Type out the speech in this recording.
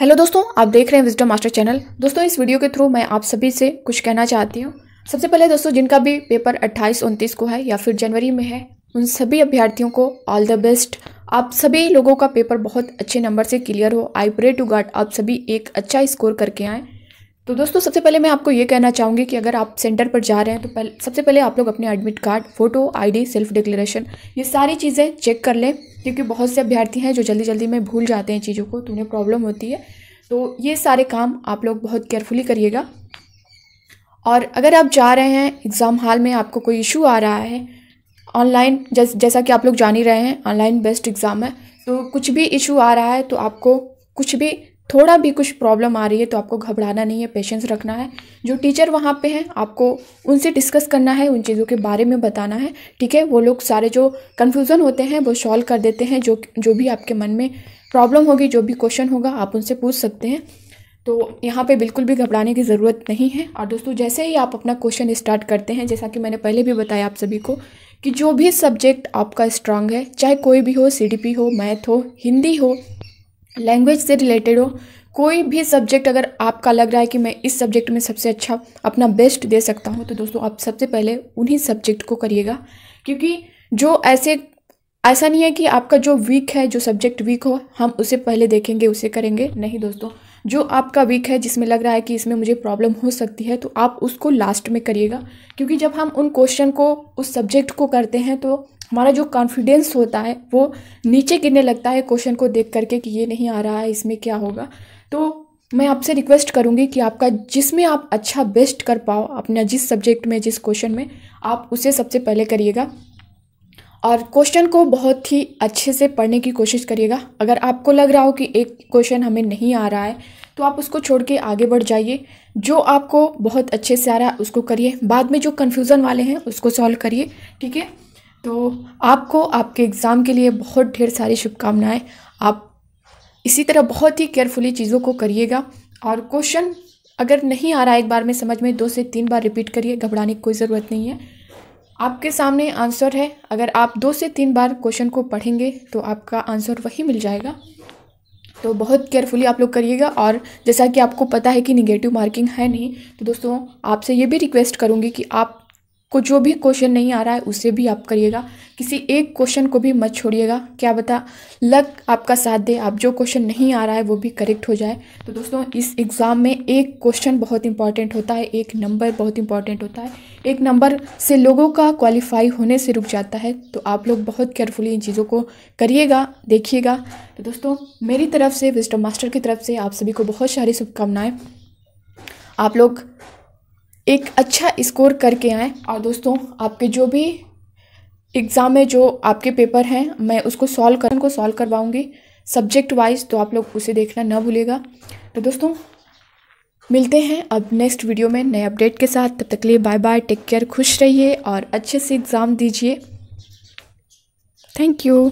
hello दोस्तों आप देख रहे हैं विजडम मास्टर चैनल दोस्तों इस वीडियो के थ्रू मैं आप सभी से कुछ कहना चाहती हूँ सबसे पहले दोस्तों जिनका भी पेपर 28 उनतीस को है या फिर जनवरी में है उन सभी अभ्यर्थियों को ऑल द बेस्ट आप सभी लोगों का पेपर बहुत अच्छे नंबर से क्लियर हो आई प्रे टू गाड आप सभी एक अच्छा स्कोर करके आएँ तो दोस्तों सबसे पहले मैं आपको ये कहना चाहूँगी कि अगर आप सेंटर पर जा रहे हैं तो पहले सबसे पहले आप लोग अपने admit card photo ID self declaration ये सारी चीज़ें चेक कर लें क्योंकि बहुत से अभ्यर्थी हैं जो जल्दी जल्दी में भूल जाते हैं चीज़ों को तो उन्हें प्रॉब्लम होती है तो ये सारे काम आप लोग बहुत केयरफुली करिएगा और अगर आप जा रहे हैं एग्ज़ाम हाल में आपको कोई इशू आ रहा है ऑनलाइन जैस जैसा कि आप लोग जान ही रहे हैं ऑनलाइन बेस्ट एग्ज़ाम है तो कुछ भी इशू आ रहा है तो आपको कुछ भी थोड़ा भी कुछ प्रॉब्लम आ रही है तो आपको घबराना नहीं है पेशेंस रखना है जो टीचर वहाँ पे हैं आपको उनसे डिस्कस करना है उन चीज़ों के बारे में बताना है ठीक है वो लोग सारे जो कन्फ्यूज़न होते हैं वो सॉल्व कर देते हैं जो जो भी आपके मन में प्रॉब्लम होगी जो भी क्वेश्चन होगा आप उनसे पूछ सकते हैं तो यहाँ पे बिल्कुल भी घबराने की ज़रूरत नहीं है और दोस्तों जैसे ही आप अपना क्वेश्चन स्टार्ट करते हैं जैसा कि मैंने पहले भी बताया आप सभी को कि जो भी सब्जेक्ट आपका स्ट्रांग है चाहे कोई भी हो सीडीपी हो मैथ हो हिंदी हो लैंग्वेज से रिलेटेड हो कोई भी सब्जेक्ट अगर आपका लग रहा है कि मैं इस सब्जेक्ट में सबसे अच्छा अपना बेस्ट दे सकता हूँ तो दोस्तों आप सबसे पहले उन्हीं सब्जेक्ट को करिएगा क्योंकि जो ऐसे ऐसा नहीं है कि आपका जो वीक है जो सब्जेक्ट वीक हो हम उसे पहले देखेंगे उसे करेंगे नहीं दोस्तों जो आपका वीक है जिसमें लग रहा है कि इसमें मुझे प्रॉब्लम हो सकती है तो आप उसको लास्ट में करिएगा क्योंकि जब हम उन क्वेश्चन को उस सब्जेक्ट को करते हैं तो हमारा जो कॉन्फिडेंस होता है वो नीचे गिरने लगता है क्वेश्चन को देख करके कि ये नहीं आ रहा है इसमें क्या होगा तो मैं आपसे रिक्वेस्ट करूँगी कि आपका जिसमें आप अच्छा बेस्ट कर पाओ अपना जिस सब्जेक्ट में जिस क्वेश्चन में आप उसे सबसे पहले करिएगा और क्वेश्चन को बहुत ही अच्छे से पढ़ने की कोशिश करिएगा अगर आपको लग रहा हो कि एक क्वेश्चन हमें नहीं आ रहा है तो आप उसको छोड़ के आगे बढ़ जाइए जो आपको बहुत अच्छे से आ रहा है उसको करिए बाद में जो कन्फ्यूज़न वाले हैं उसको सॉल्व करिए ठीक है तो आपको आपके एग्ज़ाम के लिए बहुत ढेर सारी शुभकामनाएं आप इसी तरह बहुत ही केयरफुली चीज़ों को करिएगा और क्वेश्चन अगर नहीं आ रहा एक बार में समझ में दो से तीन बार रिपीट करिए घबराने की कोई ज़रूरत नहीं है आपके सामने आंसर है अगर आप दो से तीन बार क्वेश्चन को पढ़ेंगे तो आपका आंसर वही मिल जाएगा तो बहुत केयरफुली आप लोग करिएगा और जैसा कि आपको पता है कि निगेटिव मार्किंग है नहीं तो दोस्तों आपसे ये भी रिक्वेस्ट करूँगी कि आप को जो भी क्वेश्चन नहीं आ रहा है उसे भी आप करिएगा किसी एक क्वेश्चन को भी मत छोड़िएगा क्या बता लक आपका साथ दे आप जो क्वेश्चन नहीं आ रहा है वो भी करेक्ट हो जाए तो दोस्तों इस एग्ज़ाम में एक क्वेश्चन बहुत इंपॉर्टेंट होता है एक नंबर बहुत इंपॉर्टेंट होता है एक नंबर से लोगों का क्वालिफाई होने से रुक जाता है तो आप लोग बहुत केयरफुली इन चीज़ों को करिएगा देखिएगा तो दोस्तों मेरी तरफ से विस्टम मास्टर की तरफ से आप सभी को बहुत सारी शुभकामनाएँ आप लोग एक अच्छा स्कोर करके आएँ और दोस्तों आपके जो भी एग्ज़ाम में जो आपके पेपर हैं मैं उसको सॉल्व कर उनको सॉल्व करवाऊँगी सब्जेक्ट वाइज तो आप लोग उसे देखना ना भूलेगा तो दोस्तों मिलते हैं अब नेक्स्ट वीडियो में नए अपडेट के साथ तब तक लिए बाय बाय टेक केयर खुश रहिए और अच्छे से एग्ज़ाम दीजिए थैंक यू